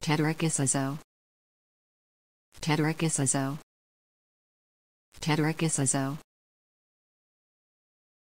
Tetricizo. Tetricizo. Tetricizo.